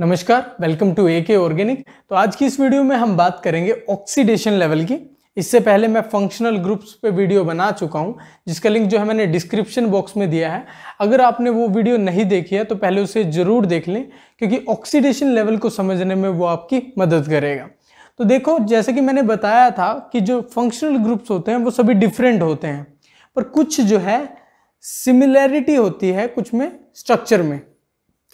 नमस्कार welcome to A K organic तो आज की इस वीडियो में हम बात करेंगे ऑक्सीडेशन लेवल की इससे पहले मैं फंक्शनल ग्रुप्स पे वीडियो बना चुका हूँ जिसका लिंक जो है मैंने डिस्क्रिप्शन बॉक्स में दिया है अगर आपने वो वीडियो नहीं देखी है तो पहले उसे ज़रूर देख लें क्योंकि ऑक्सीडेशन लेवल को समझने में वो आपकी मदद करेगा तो देखो जैसे कि मैंने बताया था कि जो फंक्शनल ग्रुप्स होते हैं वो सभी डिफरेंट होते हैं पर कुछ जो है सिमिलैरिटी होती है कुछ में स्ट्रक्चर में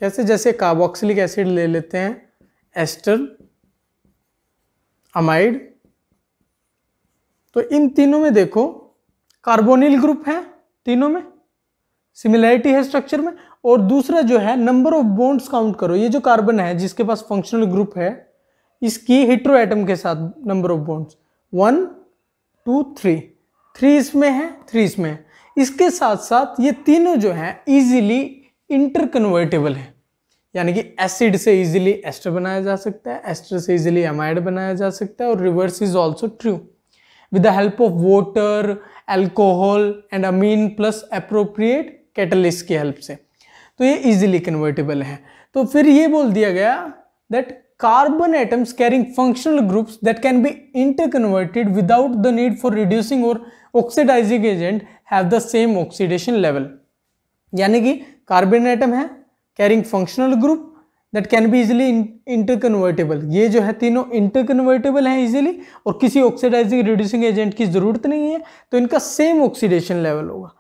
कैसे जैसे कार्बोक्सिलिक एसिड ले लेते हैं एस्टर अमाइड तो इन तीनों में देखो कार्बोनिल ग्रुप है तीनों में सिमिलैरिटी है स्ट्रक्चर में और दूसरा जो है नंबर ऑफ बॉन्ड्स काउंट करो ये जो कार्बन है जिसके पास फंक्शनल ग्रुप है इसकी हिट्रो एटम के साथ number of bonds one two three three इसमें है थ्री इसमें है इसके साथ साथ ये तीनों जो हैं इजीली इंटरकन्वर्टेबल है यानी कि एसिड से इजीली एस्टर बनाया जा सकता है एस्टर से इजीली एमाइड बनाया जा सकता है और reverse is also true with the help of water alcohol and amine plus appropriate catalyst की हेल्प से तो ये इजीली कन्वर्टेबल है तो फिर ये बोल दिया गया that carbon atoms carrying functional groups that can be interconverted without the need for reducing और oxidising agent have the same oxidation level यानी कि कार्बन आइटम है carrying functional group that can be easily interconvertible ये जो है तीनों interconvertible हैं easily और किसी ऑक्सीडाइजिंग रिड्यूसिंग एजेंट की ज़रूरत नहीं है तो इनका सेम ऑक्सीडेशन लेवल होगा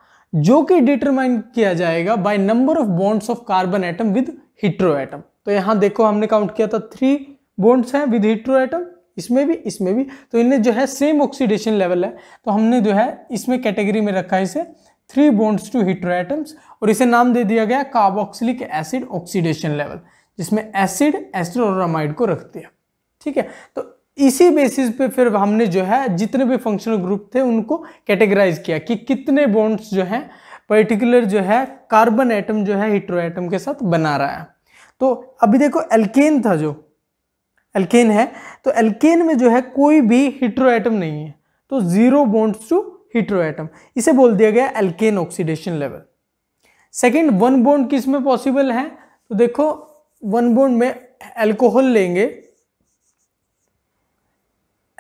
जो कि डिटरमाइन किया जाएगा by number of bonds of carbon atom with hetero atom तो यहाँ देखो हमने काउंट किया था थ्री बॉन्ड्स हैं विद हिट्रो आइटम इसमें भी इसमें भी तो इनमें जो है सेम ऑक्सीडेशन लेवल है तो हमने जो है इसमें कैटेगरी में रखा है इसे three bonds to hetero atoms और इसे नाम दे दिया गया कार्बोक्सिलिक एसिड ऑक्सीडेशन लेवल जिसमें एसिड एस्ट्रोरामाइड को रख दिया ठीक है तो इसी बेसिस पे फिर हमने जो है जितने भी फंक्शनल ग्रुप थे उनको कैटेगराइज किया कि कितने बॉन्ड्स जो हैं पर्टिकुलर जो है कार्बन एटम जो है हीट्रो एटम के साथ बना रहा है तो अभी देखो एल्केन था जो एल्केन है तो एल्केन में जो है कोई भी हिट्रो एटम नहीं है तो जीरो बॉन्ड्स टू हीट्रोएटम इसे बोल दिया गया alkane oxidation level second one bond किस में पॉसिबल है तो देखो वन बोन्ड में एल्कोहल लेंगे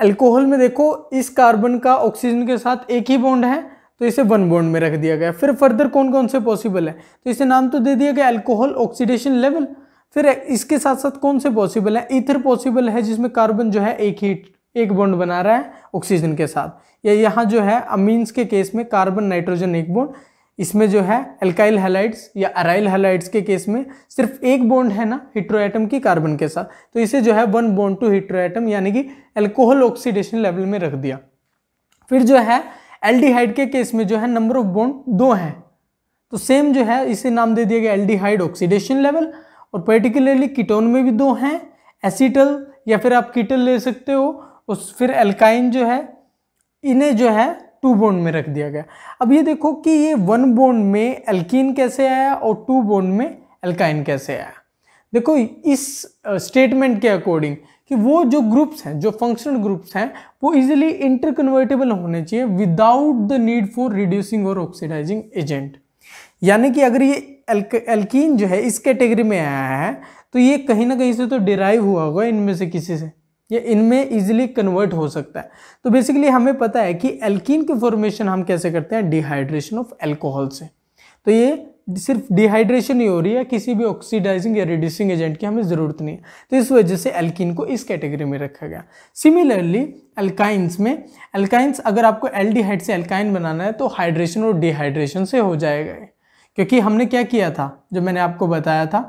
एल्कोहल में देखो इस कार्बन का ऑक्सीजन के साथ एक ही बॉन्ड है तो इसे वन बॉन्ड में रख दिया गया फिर फर्दर कौन कौन से पॉसिबल है तो इसे नाम तो दे दिया गया एल्कोहल ऑक्सीडेशन लेवल फिर इसके साथ साथ कौन से पॉसिबल है इथर पॉसिबल है जिसमें कार्बन जो है एक ही एक बॉन्ड बना रहा है ऑक्सीजन के साथ या यहाँ जो है अमीन्स के केस में कार्बन नाइट्रोजन एक बॉन्ड इसमें जो है एल्काइल हेलाइड्स या अराइल हेलाइड्स के केस में सिर्फ एक बॉन्ड है ना हिट्रोएटम की कार्बन के साथ तो इसे जो है वन बॉन्ड टू हिट्रोएटम यानी कि एल्कोहल ऑक्सीडेशन लेवल में रख दिया फिर जो है एल्डिहाइड के केस में जो है नंबर ऑफ बॉन्ड दो हैं तो सेम जो है इसे नाम दे दिया गया एल्डिहाइड ऑक्सीडेशन लेवल और पर्टिकुलरली कीटोन में भी दो हैं एसिटल या फिर आप कीटल ले सकते हो उस फिर एल्काइन जो है इन्हें जो है टू बोन्ड में रख दिया गया अब ये देखो कि ये वन बोन्ड में एल्कीन कैसे आया और टू बोन्ड में एल्काइन कैसे आया देखो इस स्टेटमेंट के अकॉर्डिंग कि वो जो ग्रुप्स हैं जो फंक्शनल ग्रुप्स हैं वो इजीली इंटरकन्वर्टेबल होने चाहिए without the need for reducing और ऑक्सीडाइजिंग एजेंट यानी कि अगर ये एल्किन एल्कीन जो है इस कैटेगरी में आया है तो ये कहीं ना कहीं से तो डिराइव हुआ होगा इनमें से किसी से ये इनमें इजीली कन्वर्ट हो सकता है तो बेसिकली हमें पता है कि एल्कीन की फॉर्मेशन हम कैसे करते हैं डिहाइड्रेशन ऑफ एल्कोहल से तो ये सिर्फ डिहाइड्रेशन ही हो रही है किसी भी ऑक्सीडाइजिंग या रिड्यूसिंग एजेंट की हमें ज़रूरत नहीं है तो इस वजह से एल्किन को इस कैटेगरी में रखा गया सिमिलरली एल्काइंस में एल्काइंस अगर आपको एल्डिहाइड से एल्काइन बनाना है तो हाइड्रेशन और डिहाइड्रेशन से हो जाएगा क्योंकि हमने क्या किया था जो मैंने आपको बताया था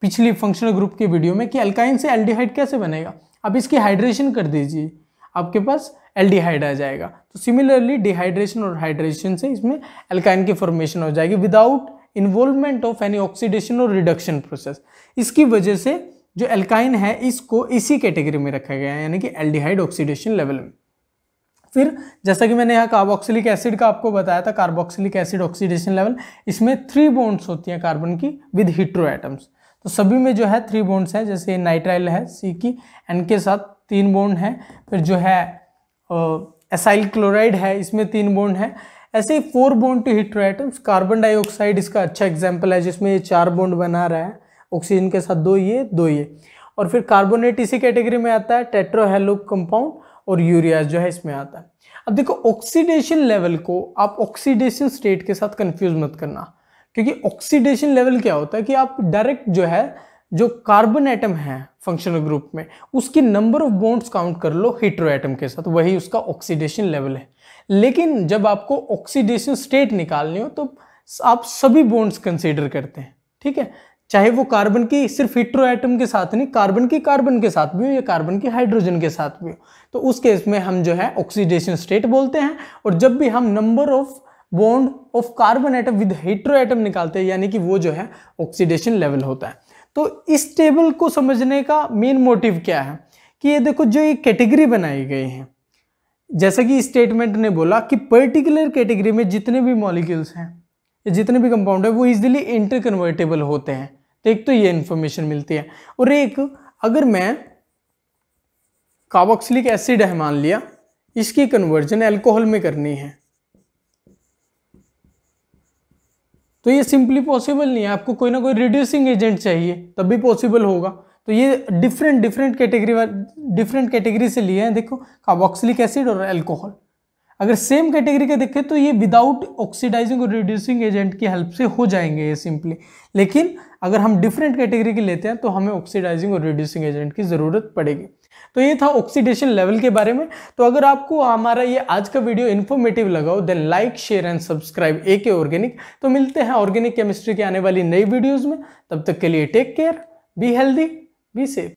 पिछली फंक्शनल ग्रुप की वीडियो में कि अल्काइन से एल्डिहाइड कैसे बनेगा अब इसकी हाइड्रेशन कर दीजिए आपके पास एल्डिहाइड आ जाएगा तो सिमिलरली डिहाइड्रेशन और हाइड्रेशन से इसमें एल्काइन की फॉर्मेशन हो जाएगी without involvement of any oxidation और रिडक्शन प्रोसेस इसकी वजह से जो एल्काइन है इसको इसी कैटेगरी में रखा गया है यानी कि एल्डिहाइड ऑक्सीडेशन लेवल में फिर जैसा कि मैंने यहाँ कार्बोक्सिलिक एसिड का आपको बताया था कार्बोक्सिलिक एसिड ऑक्सीडेशन लेवल इसमें थ्री बॉन्ड्स होती हैं कार्बन की विद हीट्रो एटम्स तो सभी में जो है थ्री बॉन्ड्स हैं जैसे नाइट्राइल है सी की एन के साथ तीन बॉन्ड हैं फिर जो है एसाइल क्लोराइड है इसमें तीन बॉन्ड है ऐसे ही four bond to hetero atoms carbon dioxide इसका अच्छा एग्जाम्पल है जिसमें ये चार बोन्ड बना रहा है ऑक्सीजन के साथ दो ये दो ये और फिर कार्बोनेट इसी कैटेगरी में आता है टेट्रोहेलो कंपाउंड और यूरिया जो है इसमें आता है अब देखो ऑक्सीडेशन लेवल को आप ऑक्सीडेशन स्टेट के साथ कंफ्यूज मत करना क्योंकि ऑक्सीडेशन लेवल क्या होता है कि आप डायरेक्ट जो है जो कार्बन एटम है फंक्शनल ग्रुप में उसकी नंबर ऑफ बॉन्ड्स काउंट कर लो हीट्रो एटम के साथ वही उसका ऑक्सीडेशन लेवल है लेकिन जब आपको ऑक्सीडेशन स्टेट निकालनी हो तो आप सभी बॉन्ड्स कंसीडर करते हैं ठीक है चाहे वो कार्बन की सिर्फ हीट्रो एटम के साथ नहीं कार्बन की कार्बन के साथ भी हो या कार्बन की हाइड्रोजन के साथ भी हो तो उस केस में हम जो है ऑक्सीडेशन स्टेट बोलते हैं और जब भी हम number of bond of carbon atom with hetero atom निकालते हैं यानी कि वो जो है ऑक्सीडेशन लेवल होता है तो इस टेबल को समझने का मेन मोटिव क्या है कि ये देखो जो ये कैटेगरी बनाई गई है जैसे कि स्टेटमेंट ने बोला कि पर्टिकुलर कैटेगरी में जितने भी मॉलिक्यूल्स हैं जितने भी कंपाउंड है वो इजिली इंटरकन्वर्टेबल होते हैं तो एक तो ये इन्फॉर्मेशन मिलती है और एक अगर मैं काबोक्सिलिक एसिड है मान लिया इसकी कन्वर्जन एल्कोहल में करनी है तो ये सिंपली पॉसिबल नहीं है आपको कोई ना कोई रिड्यूसिंग एजेंट चाहिए तब भी पॉसिबल होगा तो ये different different category different category से लिए हैं देखो कार्बोक्सिलिक एसिड और एल्कोहल अगर सेम कैटेगरी का देखें तो ये विदाउट ऑक्सीडाइजिंग और रिड्यूसिंग एजेंट की हेल्प से हो जाएंगे ये सिंपली लेकिन अगर हम डिफरेंट कैटेगरी के लेते हैं तो हमें ऑक्सीडाइजिंग और रिड्यूसिंग एजेंट की ज़रूरत पड़ेगी तो ये था ऑक्सीडेशन लेवल के बारे में तो अगर आपको हमारा ये आज का वीडियो इन्फॉर्मेटिव लगाओ then like share and subscribe A K organic तो मिलते हैं ऑर्गेनिक केमिस्ट्री की आने वाली नई वीडियोज़ में तब तक के लिए take care be healthy be safe